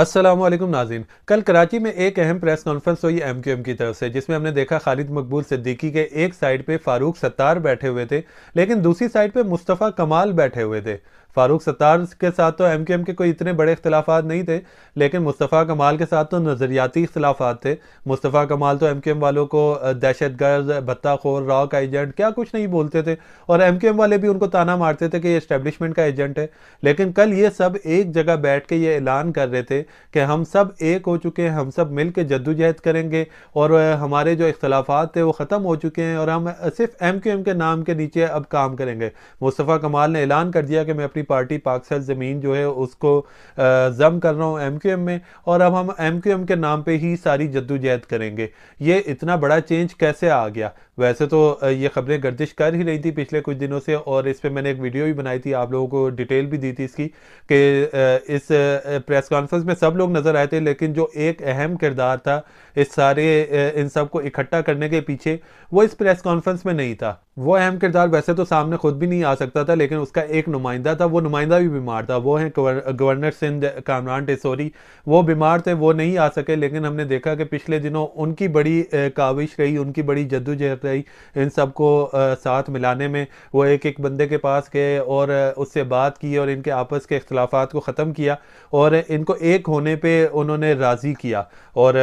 असलम नाजीन कल कराची में एक अहम प्रेस कॉन्फ्रेंस हुई एम क्यू एम की तरफ से जिसमें हमने देखा खालिद मकबूल सिद्दीकी के एक साइड पे फारूक सत्तार बैठे हुए थे लेकिन दूसरी साइड पे मुस्तफ़ा कमाल बैठे हुए थे फारूक सत्तार के साथ तो एम के एम के कोई इतने बड़े इख्तलाफ नहीं थे लेकिन मुस्तफ़ा कमाल के साथ तो नज़रियाती इख्तलाफ थे मुस्तफ़ा कमाल तो एम के एम वालों को दहशत गर्द भत्ताखोर राव का एजेंट क्या कुछ नहीं बोलते थे और एम के एम वाले भी उनको ताना मारते थे कि ये इस्टेबलिशमेंट का एजेंट है लेकिन कल ये सब एक जगह बैठ के ये ऐलान कर रहे थे कि हम सब एक हो चुके हैं हम सब मिल के जद्दोजहद करेंगे और हमारे जो इख्तलाफ थे वो ख़त्म हो चुके हैं और हम सिर्फ एम के एम के नाम के नीचे अब काम करेंगे मुस्तफ़ा कमाल ने ऐलान कर दिया कि मैं अपनी पार्टी सेल ज़मीन जो है उसको ज़म कर रहा हूँ एमक्यूएम में और अब हम एम के नाम पर ही सारी जद्दोजहद करेंगे ये इतना बड़ा चेंज कैसे आ गया वैसे तो ये ख़बरें गर्दिश कर ही रही थी पिछले कुछ दिनों से और इस पर मैंने एक वीडियो भी बनाई थी आप लोगों को डिटेल भी दी थी इसकी कि इस प्रेस कॉन्फ्रेंस में सब लोग नज़र आए थे लेकिन जो एक अहम किरदार था इस सारे इन सब को इकट्ठा करने के पीछे वो इस प्रेस कॉन्फ्रेंस में नहीं था वो अहम किरदार वैसे तो सामने खुद भी नहीं आ सकता था लेकिन उसका एक नुमाइंदा था वो नुमाइंदा भी बीमार था वो है गवर्नर सिंध कामरान टेसोरी वो बीमार थे वो नहीं आ सके लेकिन हमने देखा कि पिछले दिनों उनकी बड़ी काविश रही उनकी बड़ी जद्दोजहद गई इन सब सबको साथ मिलाने में वो एक एक बंदे के पास गए और उससे बात की और इनके आपस के अख्तिलाफ़ को ख़त्म किया और इनको एक होने पे उन्होंने राज़ी किया और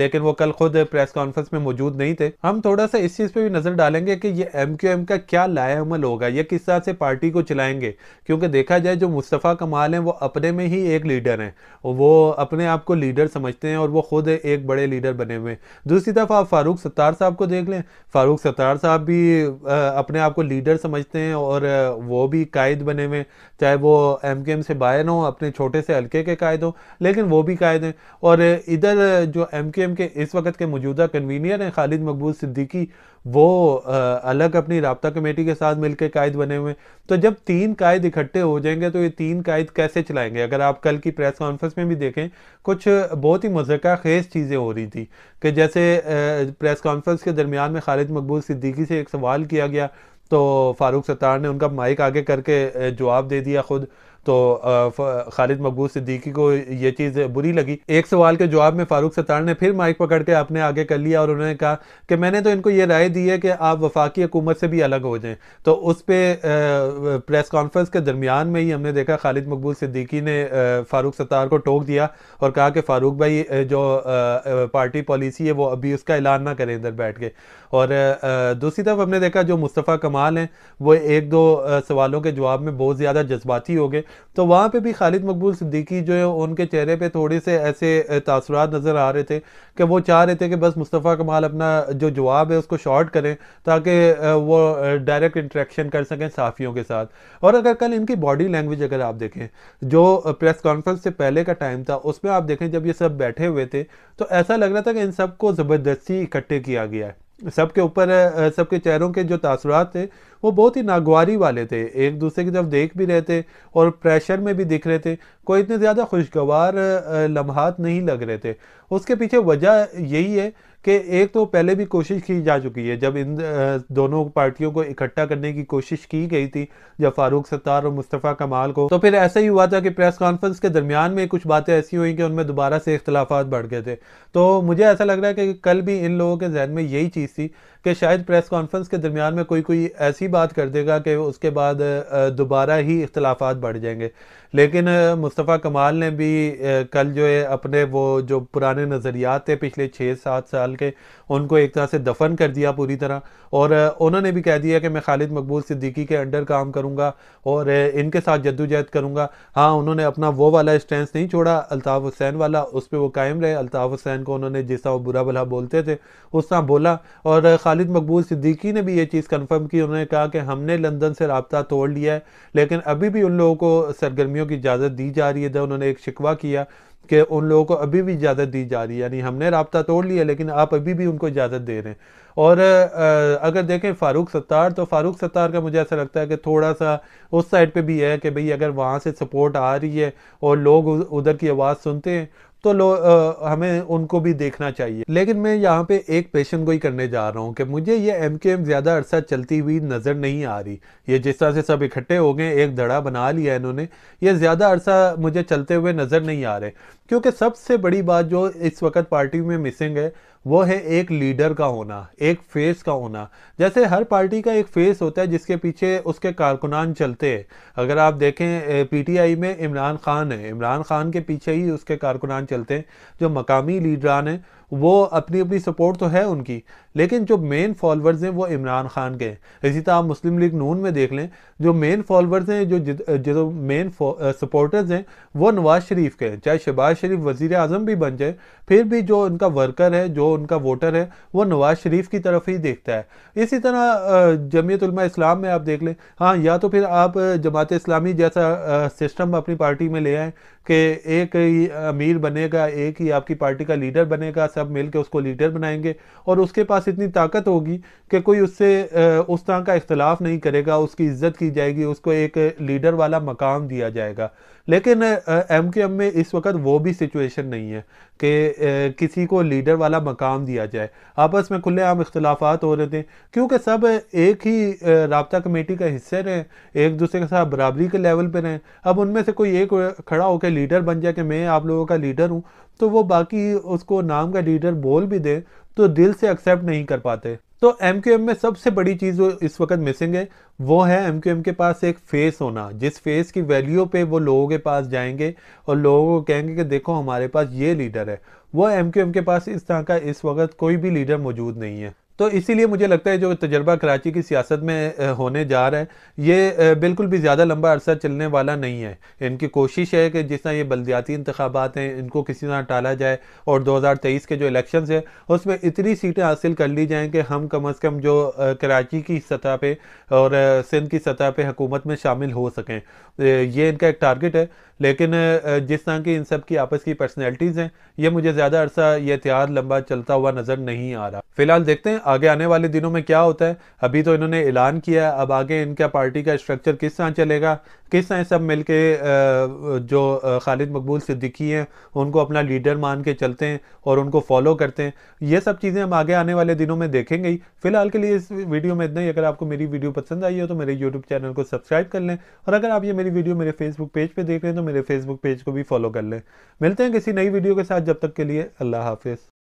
लेकिन वो कल ख़ुद प्रेस कॉन्फ्रेंस में मौजूद नहीं थे हम थोड़ा सा इस चीज़ पर भी नज़र डालेंगे कि ये एम क्यू एम का क्या लायामल होगा या किस तरह से पार्टी को चलाएँगे क्योंकि देखा जाए जो मुस्तफ़ा कमाल हैं वो अपने में ही एक लीडर हैं वो अपने आप को लीडर समझते हैं और वो खुद एक बड़े लीडर बने हुए हैं दूसरी तरफ आप फारूक सत्तार साहब को देख लें फारूक सत्तार साहब भी अपने आप को लीडर समझते हैं और वो भी कायद बने हुए चाहे वो एम के एम से बाहर हों अपने छोटे से हल्के के कायद हों लेकिन वो भी कायद हैं और इधर जो एम के एम के इस वक्त के मौजूदा कन्वीनियर हैं खालिद मकबूल सिद्दीकी वो अलग अपनी रबता कमेटी के साथ मिलकर कायद बने हुए तो जब तीन कायद इकट्ठे हो जाएंगे तो ये तीन कायद कैसे चलाएंगे अगर आप कल की प्रेस कॉन्फ्रेंस में भी देखें कुछ बहुत ही मज़क़ा खेज चीज़ें हो रही थी कि जैसे प्रेस कॉन्फ्रेंस के दरमियान में खालिद खालिद मकबूल सिद्दीकी से एक सवाल किया गया तो फारूक सत्तार ने उनका माइक आगे करके जवाब दे दिया ख़ुद तो खालिद मकबूज सिद्दीकी को ये चीज़ बुरी लगी एक सवाल के जवाब में फारूक सत्तार ने फिर माइक पकड़ के अपने आगे कर लिया और उन्होंने कहा कि मैंने तो इनको ये राय दी है कि आप वफाकी हुकूमत से भी अलग हो जाएं तो उस पर प्रेस कॉन्फ्रेंस के दरमियान में ही हमने देखा खालिद मकबूल सिद्दीकी ने फारूक सत्तार को टोक दिया और कहा कि फ़ारूक भाई जो पार्टी पॉलिसी है वो अभी उसका ऐलान ना करें इधर बैठ के और दूसरी तरफ हमने देखा जो मुस्तफ़ा कमाल हैं वो एक दो सवालों के जवाब में बहुत ज़्यादा जज्बाती हो गए तो वहाँ पे भी खालिद मकबूल सिद्दीकी जो है उनके चेहरे पे थोड़े से ऐसे तासरात नज़र आ रहे थे कि वो चाह रहे थे कि बस मुस्तफ़ा कमाल अपना जो जवाब है उसको शॉर्ट करें ताकि वो डायरेक्ट इंट्रैक्शन कर सकें साफ़ियों के साथ और अगर कल इनकी बॉडी लैंग्वेज अगर आप देखें जो प्रेस कॉन्फ्रेंस से पहले का टाइम था उसमें आप देखें जब ये सब बैठे हुए थे तो ऐसा लग रहा था कि इन सबको ज़बरदस्ती इकट्ठे किया गया है सबके ऊपर सबके चेहरों के जो तासरात थे वो बहुत ही नागवारी वाले थे एक दूसरे की तरफ देख भी रहे थे और प्रेशर में भी दिख रहे थे कोई इतने ज़्यादा खुशगवार लम्हात नहीं लग रहे थे उसके पीछे वजह यही है कि एक तो पहले भी कोशिश की जा चुकी है जब इन दोनों पार्टियों को इकट्ठा करने की कोशिश की गई थी जब फारूक सत्तार और मुस्तफ़ा कमाल को तो फिर ऐसा ही हुआ था कि प्रेस कॉन्फ्रेंस के दरमियान में कुछ बातें ऐसी हुई कि उनमें दोबारा से इख्तलाफात बढ़ गए थे तो मुझे ऐसा लग रहा है कि कल भी इन लोगों के जहन में यही चीज़ थी कि शायद प्रेस कॉन्फ्रेंस के दरमियान में कोई कोई ऐसी बात कर देगा कि उसके बाद दोबारा ही इख्तलाफात बढ़ जाएंगे लेकिन मुस्तफ़ा कमाल ने भी कल जो है अपने वो जो पुराने नज़रियात थे पिछले छः सात साल डाल के उनको एक तरह से दफन कर दिया पूरी तरह और उन्होंने भी कह दिया कि मैं खालिद मकबूल सिद्दीकी के अंडर काम करूँगा और इनके साथ जद्दोजहद करूँगा हाँ उन्होंने अपना वो वाला स्टैंड नहीं छोड़ा अल्ताफ़ हुसैन वाला उस पर वो कायम रहे अल्ताफ़ हुसैन को उन्होंने जिस तरह बुरा भला बोलते थे उस तरह बोला और खालिद मकबूल सिद्दीकी ने भी ये चीज़ कन्फर्म की उन्होंने कहा कि हमने लंदन से रबता तोड़ लिया है लेकिन अभी भी उन लोगों को सरगर्मियों की इजाज़त दी जा रही है उन्होंने एक शिकवा किया कि उन लोगों को अभी भी इजाज़त दी जा रही है यानी हमने रबता तोड़ लिया लेकिन आप अभी भी उनको इजाज़त दे रहे हैं और अगर देखें फ़ारूक सत्तार तो फ़ारूक सत्तार का मुझे ऐसा लगता है कि थोड़ा सा उस साइड पे भी है कि भाई अगर वहाँ से सपोर्ट आ रही है और लोग उधर की आवाज़ सुनते हैं तो लो आ, हमें उनको भी देखना चाहिए लेकिन मैं यहाँ पे एक पेशन गोई करने जा रहा हूँ कि मुझे ये एम के एम ज़्यादा अरसा चलती हुई नज़र नहीं आ रही ये जिस तरह से सब इकट्ठे हो गए एक धड़ा बना लिया इन्होंने ये ज़्यादा अरसा मुझे चलते हुए नज़र नहीं आ रहे क्योंकि सबसे बड़ी बात जो इस वक्त पार्टी में मिसिंग है वो है एक लीडर का होना एक फेस का होना जैसे हर पार्टी का एक फेस होता है जिसके पीछे उसके कारकुनान चलते हैं अगर आप देखें पीटीआई में इमरान खान है इमरान खान के पीछे ही उसके कारकुनान चलते हैं जो मकामी लीडरान हैं वो अपनी अपनी सपोर्ट तो है उनकी लेकिन जो मेन फॉलोअर्स हैं वो इमरान खान के हैं इसी तरह आप मुस्लिम लीग नून में देख लें जो मेन फॉलोअर्स हैं जो जो, जो मेन सपोर्टर्स हैं वो नवाज़ शरीफ के हैं चाहे शहबाज शरीफ वज़ी अजम भी बन जाए फिर भी जो उनका वर्कर है जो उनका वोटर है वो नवाज़ शरीफ की तरफ ही देखता है इसी तरह जमयतलमा इस्लाम में आप देख लें हाँ या तो फिर आप जमात इस्लामी जैसा सिस्टम अपनी पार्टी में ले आए कि एक ही अमीर बनेगा एक ही आपकी पार्टी का लीडर बनेगा सब मिलकर उसको लीडर बनाएंगे और उसके पास इतनी ताकत होगी कि कोई उससे उस तरह का इख्तलाफ नहीं करेगा उसकी इज्जत की जाएगी उसको एक लीडर वाला मकाम दिया जाएगा लेकिन एम के एम में इस वक्त वो भी सिचुएशन नहीं है कि किसी को लीडर वाला मकाम दिया जाए आपस में खुलेआम इख्तलाफात हो रहे थे क्योंकि सब एक ही रबता कमेटी का हिस्से रहे एक दूसरे के साथ बराबरी के लेवल पर रहें अब उनमें से कोई एक खड़ा होकर लीडर बन जाए कि मैं आप लोगों का लीडर हूँ तो वो बाकी उसको नाम का रीडर बोल भी दे तो दिल से एक्सेप्ट नहीं कर पाते तो एम में सबसे बड़ी चीज़ जो इस वक्त मिसिंग है वो है एम के पास एक फेस होना जिस फेस की वैल्यू पे वो लोगों के पास जाएंगे और लोगों को कहेंगे कि देखो हमारे पास ये लीडर है वो एम के पास इस तरह का इस वक्त कोई भी लीडर मौजूद नहीं है तो इसीलिए मुझे लगता है जो तजर्बा कराची की सियासत में होने जा रहा है ये बिल्कुल भी ज़्यादा लंबा अरसा चलने वाला नहीं है इनकी कोशिश है कि जिस तरह ये बलदियाती इंतबात हैं इनको किसी तरह टाला जाए और दो हज़ार तेईस के जो इलेक्शन है उसमें इतनी सीटें हासिल कर ली जाएँ कि हम कम अज़ कम जो कराची की सतह पर और सिंध की सतह पर हकूमत में शामिल हो सकें ये इनका एक टारगेट है लेकिन जिस तरह की इन सब की आपस की पर्सनैलिटीज़ हैं ये मुझे ज़्यादा अरसा ये तैयार लंबा चलता हुआ नज़र नहीं आ रहा फ़िलहाल देखते हैं आगे आने वाले दिनों में क्या होता है अभी तो इन्होंने ऐलान किया है अब आगे इनका पार्टी का स्ट्रक्चर किस तरह चलेगा किस तरह सब मिल के जो खालिद मकबूल सिद्दीकी हैं उनको अपना लीडर मान के चलते हैं और उनको फॉलो करते हैं ये सब चीज़ें हम आगे आने वाले दिनों में देखेंगे ही फिलहाल के लिए इस वीडियो में इतना ही अगर आपको मेरी वीडियो पसंद आई हो तो मेरे यूट्यूब चैनल को सब्सक्राइब कर लें और अगर आप ये मेरी वीडियो मेरे फेसबुक पेज पर देख रहे हैं तो मेरे फेसबुक पेज को भी फॉलो कर लें मिलते हैं किसी नई वीडियो के साथ जब तक के लिए अल्लाह हाफिज़